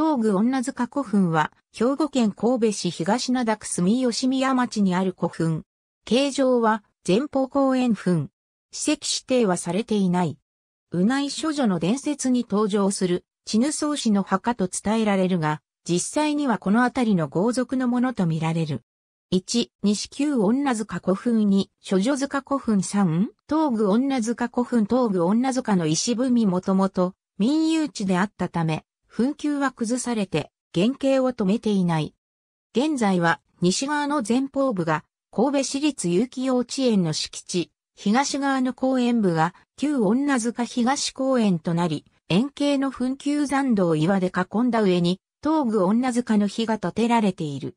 東具女塚古墳は、兵庫県神戸市東灘区住吉宮町にある古墳。形状は、前方後円墳。史跡指定はされていない。うない処女の伝説に登場する、チぬ草氏の墓と伝えられるが、実際にはこの辺りの豪族のものとみられる。1、西旧女塚古墳2、処女塚古墳3、東具女塚古墳東具女塚の石踏みもともと、民有地であったため、墳丘は崩されて原型を止めていない。現在は西側の前方部が神戸市立有機幼稚園の敷地、東側の公園部が旧女塚東公園となり、円形の墳丘残土を岩で囲んだ上に、東部女塚の碑が建てられている。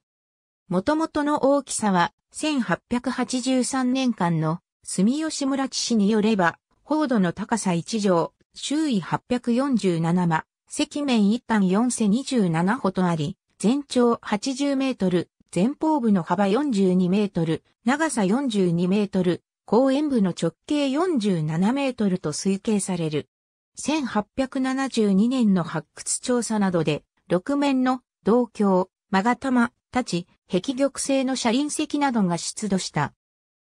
元々の大きさは、1883年間の住吉村知事によれば、高度の高さ1畳、周囲847間、赤面一端4世27歩とあり、全長80メートル、前方部の幅42メートル、長さ42メートル、後円部の直径47メートルと推計される。1872年の発掘調査などで、六面の銅鏡、マガタマ、タチ、壁玉製の車輪石などが出土した。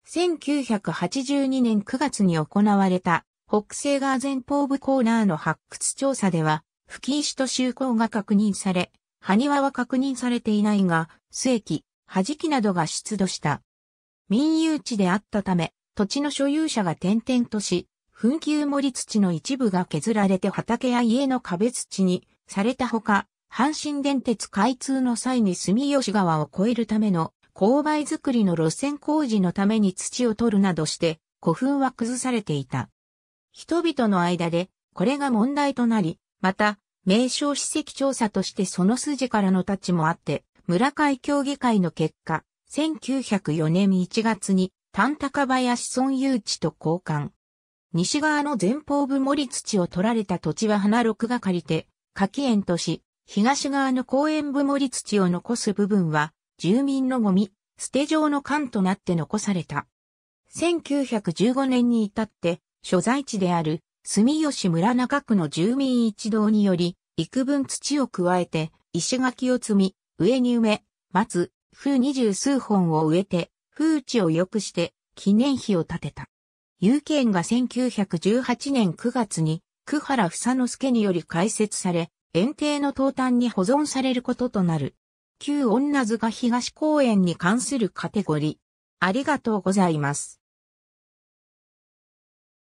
1982年9月に行われた北西側前方部コーナーの発掘調査では、吹石と就航が確認され、埴輪は確認されていないが、末期、弾きなどが出土した。民有地であったため、土地の所有者が転々とし、紛糾森土の一部が削られて畑や家の壁土にされたほか、阪神電鉄開通の際に住吉川を越えるための勾配作りの路線工事のために土を取るなどして古墳は崩されていた。人々の間でこれが問題となり、また名称史跡調査としてその筋からの立ちもあって、村会協議会の結果、1904年1月に、丹高林村有地と交換。西側の前方部森土を取られた土地は花六が借りて、柿園とし、東側の公園部森土を残す部分は、住民のゴミ、捨て場の缶となって残された。1915年に至って、所在地である住吉村中区の住民一同により、幾分土を加えて、石垣を積み、上に埋め、松、風二十数本を植えて、風地を良くして、記念碑を建てた。有権が1918年9月に、久原房之助により開設され、園庭の東端に保存されることとなる。旧女塚東公園に関するカテゴリー。ありがとうございます。